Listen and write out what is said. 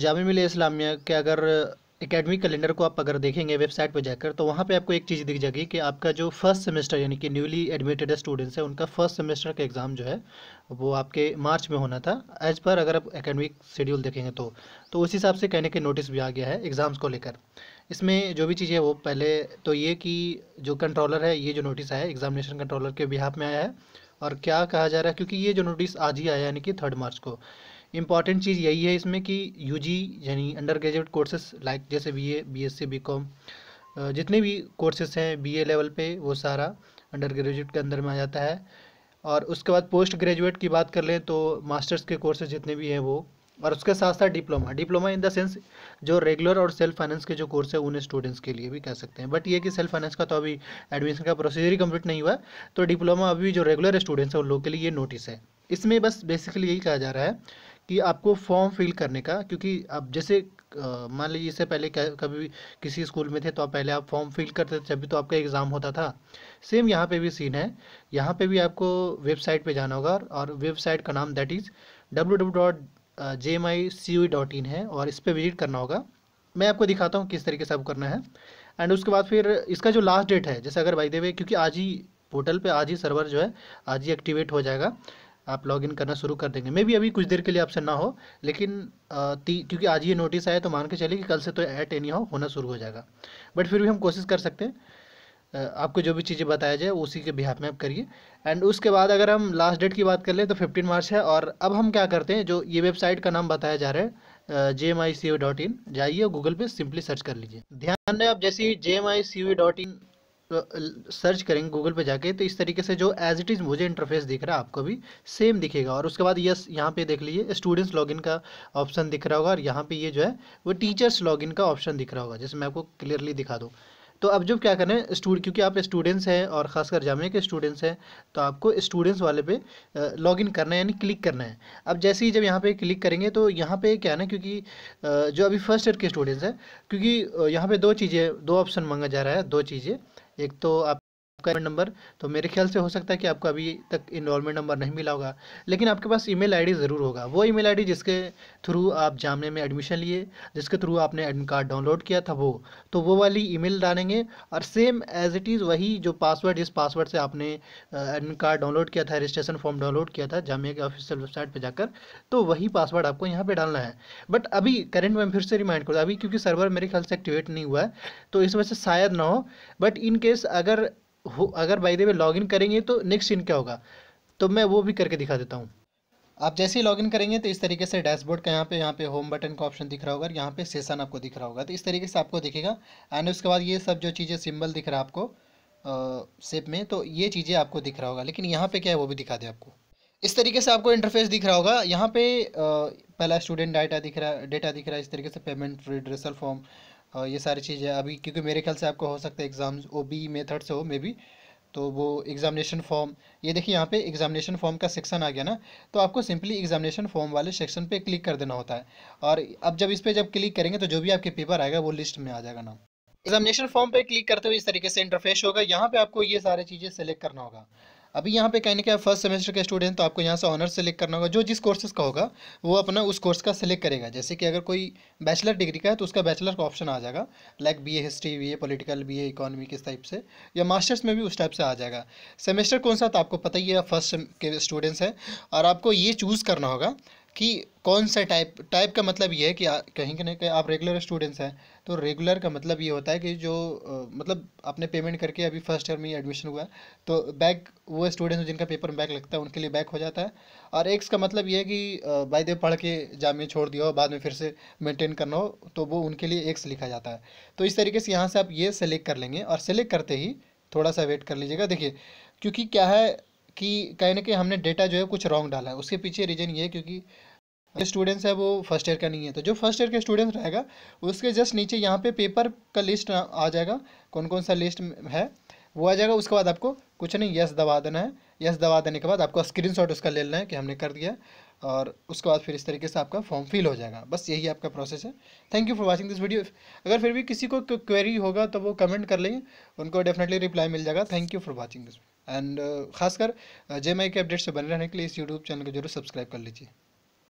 जाम मिल इस्लामिया के अगर academic calendar को आप अगर देखेंगे वेबसाइट पर जाकर तो वहाँ पे आपको एक चीज़ दिख जाएगी कि आपका जो फर्स्ट सेमेस्टर यानी कि न्यूली एडमिटेड स्टूडेंट्स है उनका फर्स्ट सेमेस्टर का एग्ज़ाम जो है वो आपके मार्च में होना था एज पर अगर आप एकेडमिक शेड्यूल देखेंगे तो तो उस हिसाब से कहने के नोटिस भी आ गया है एग्ज़ाम्स को लेकर इसमें जो भी चीज़ है वो पहले तो ये कि जो कंट्रोलर है ये जो नोटिस आया एग्जामिनेशन कंट्रोलर के बिहाफ में आया है और क्या कहा जा रहा है क्योंकि ये जो नोटिस आज ही आया यानी कि थर्ड मार्च को इंपॉर्टेंट चीज़ यही है इसमें कि यू यानी अंडर ग्रेजुएट कोर्सेस लाइक जैसे B A B S C B com जितने भी कोर्सेस हैं बी ए लेवल पे वो सारा अंडर ग्रेजुएट के अंदर में आ जाता है और उसके बाद पोस्ट ग्रेजुएट की बात कर लें तो मास्टर्स के कोर्सेज जितने भी हैं वो और उसके साथ साथ diploma diploma in the sense जो रेगुलर और सेल्फ फाइनेंस के जो कोर्स है उन स्टूडेंट्स के लिए भी कह सकते हैं बट ये कि सेल्फ फाइनेंस का तो अभी एडमिशन का प्रोसीजर ही कम्प्लीट नहीं हुआ तो डिप्लोमा अभी जो रेगुलर स्टूडेंट्स हैं उन लोगों के लिए ये नोटिस है इसमें बस बेसिकली यही कहा जा रहा है कि आपको फॉर्म फिल करने का क्योंकि आप जैसे मान लीजिए इससे पहले कभी किसी स्कूल में थे तो आप पहले आप फॉर्म फिल करते थे तभी तो आपका एग्ज़ाम होता था सेम यहाँ पे भी सीन है यहाँ पे भी आपको वेबसाइट पे जाना होगा और वेबसाइट का नाम that is W W dot J M I C dot in है और इस पर विजिट करना होगा मैं आपको दिखाता हूँ किस तरीके से आपको करना है एंड उसके बाद फिर इसका जो लास्ट डेट है जैसे अगर भाई देवे क्योंकि आज ही पोर्टल पे आज ही सर्वर जो है आज ही एक्टिवेट हो जाएगा आप लॉगिन करना शुरू कर देंगे मे भी अभी कुछ देर के लिए ऑप्शन ना हो लेकिन क्योंकि आज ये नोटिस आया तो मान के चलिए कि कल से तो ऐट एनी हाउ होना शुरू हो जाएगा बट फिर भी हम कोशिश कर सकते हैं आपको जो भी चीज़ें बताया जाए उसी के बिहाफ में आप करिए एंड उसके बाद अगर हम लास्ट डेट की बात कर लें तो फिफ्टीन मार्च है और अब हम क्या करते हैं जो ये वेबसाइट का नाम बताया जा रहा है जे M I C O dot इन जाइए गूगल पे सिंपली सर्च कर लीजिए ध्यान रहे आप जैसे ही J M I C O dot in search करेंगे गूगल पे जाके तो इस तरीके से जो एज इट इज़ मुझे इंटरफेस दिख रहा है आपको भी सेम दिखेगा और उसके बाद यस यहाँ पे देख लीजिए स्टूडेंट्स लॉगिन का ऑप्शन दिख रहा होगा और यहाँ पे ये जो है वो टीचर्स लॉगिन का ऑप्शन दिख रहा होगा जैसे मैं आपको क्लियरली दिखा दूँ तो अब जब क्या करें स्टूड क्योंकि आप स्टूडेंट्स हैं और ख़ासकर जामे के स्टूडेंट्स हैं तो आपको स्टूडेंट्स वाले पे लॉगिन करना है यानी क्लिक करना है अब जैसे ही जब यहाँ पे क्लिक करेंगे तो यहाँ पे क्या है ना क्योंकि जो अभी फर्स्ट ईयर के स्टूडेंट्स हैं क्योंकि यहाँ पे दो चीज़ें दो ऑप्शन मांगा जा रहा है दो चीज़ें एक तो आप आपका नंबर तो मेरे ख्याल से हो सकता है कि आपको अभी तक इनरोलमेंट नंबर नहीं मिला होगा लेकिन आपके पास ईमेल आईडी ज़रूर होगा वो ईमेल आईडी जिसके थ्रू आप जामने में एडमिशन लिए जिसके थ्रू आपने एडमिट कार्ड डाउनलोड किया था वो तो वो वाली ईमेल डालेंगे और सेम एज इट इज़ वही जो पासवर्ड जिस पासवर्ड से आपने एडमिट कार्ड डाउनलोड किया था रजिस्ट्रेशन फॉर्म डाउनलोड किया था जामिया के ऑफिशियल वेबसाइट पर जाकर तो वही पासवर्ड आपको यहाँ पर डालना है बट अभी करेंट में फिर से रिमाइंड करूँ अभी क्योंकि सर्वर मेरे ख्याल से एक्टिवेट नहीं हुआ है तो इस वजह से शायद ना हो बट इन केस अगर हो अगर बाई दे लॉग लॉगिन करेंगे तो नेक्स्ट सीन क्या होगा तो मैं वो भी करके दिखा देता हूँ आप जैसे ही लॉगिन करेंगे तो इस तरीके से डैशबोर्ड का यहाँ पे यहाँ पे होम बटन का ऑप्शन दिख रहा होगा यहाँ पे सेशन आपको दिख रहा होगा तो इस तरीके से आपको दिखेगा एंड उसके बाद ये सब जो चीज़ें सिंबल दिख रहा है आपको सेप में तो ये चीज़ें आपको दिख रहा होगा लेकिन यहाँ पे क्या है वो भी दिखा दे आपको इस तरीके से आपको इंटरफेस दिख रहा होगा यहाँ पे पहला स्टूडेंट डाटा दिख रहा है डेटा दिख रहा है इस तरीके से पेमेंट रिड्रेसल फॉर्म और हाँ, ये सारी चीज़ें अभी क्योंकि मेरे ख्याल से आपको हो सकता है एग्ज़ाम्स ओ बी मेथड से हो मे बी तो वो एग्ज़ामिनेशन फॉर्म ये देखिए यहाँ पे एग्ज़ामिनेशन फॉर्म का सेक्शन आ गया ना तो आपको सिंपली एग्ज़ामिनेशन फॉर्म वाले सेक्शन पे क्लिक कर देना होता है और अब जब इस पर जब क्लिक करेंगे तो जो भी आपके पेपर आएगा वो लिस्ट में आ जाएगा ना एग्जामिनेशन फॉर्म पे क्लिक करते हुए इस तरीके से इंटरफेस होगा यहाँ पे आपको ये सारी चीज़ें सेलेक्ट करना होगा अभी यहाँ पे कहने का फर्स्ट सेमेस्टर के स्टूडेंट तो आपको यहाँ से ऑनर्स सेलेक्ट करना होगा जो जिस कोर्सेज का होगा वो अपना उस कोर्स का सेलेक्ट करेगा जैसे कि अगर कोई बैचलर डिग्री का है तो उसका बैचलर का ऑप्शन आ जाएगा like B A history B A political B A economy किस टाइप से या मास्टर्स में भी उस टाइप से आ जाएगा सेमेस्टर कौन सा तो आपको पता ही है फर्स्ट के स्टूडेंट्स हैं और आपको ये चूज़ करना होगा कि कौन सा टाइप टाइप का मतलब ये है कि कहीं ना कहीं आप रेगुलर स्टूडेंट्स हैं तो रेगुलर का मतलब ये होता है कि जो मतलब आपने पेमेंट करके अभी फर्स्ट ईयर में एडमिशन हुआ है तो बैक वो स्टूडेंट्स जिनका पेपर बैक लगता है उनके लिए बैक हो जाता है और एक्स का मतलब ये है कि बाई दे पढ़ के जामिया छोड़ दिया हो बाद में फिर से मेनटेन करना हो तो वो उनके लिए एक्स लिखा जाता है तो इस तरीके से यहाँ से आप ये सेलेक्ट कर लेंगे और सेलेक्ट करते ही थोड़ा सा वेट कर लीजिएगा देखिए क्योंकि क्या है कि कहीं ना कहीं हमने डेटा जो है कुछ रॉन्ग डाला है उसके पीछे रीज़न ये है क्योंकि जो स्टूडेंट्स है वो फर्स्ट ईयर का नहीं है तो जो फर्स्ट ईयर के स्टूडेंट्स रहेगा उसके जस्ट नीचे यहाँ पे पेपर का लिस्ट आ जाएगा कौन कौन सा लिस्ट है वो आ जाएगा उसके बाद आपको कुछ नहीं यस दबा देना है यस दबा देने के बाद आपको स्क्रीनशॉट उसका ले लेना है कि हमने कर दिया और उसके बाद फिर इस तरीके से आपका फॉर्म फिल हो जाएगा बस यही आपका प्रोसेस है thank you for watching this video अगर फिर भी किसी को क्वेरी होगा तो वो कमेंट कर लेंगे उनको डेफिनेटली रिप्लाई मिल जाएगा thank you for watching this and खासकर जे के अपडेट से बने रहने के लिए इस यूट्यूब चैनल को जरूर सब्सक्राइब कर लीजिए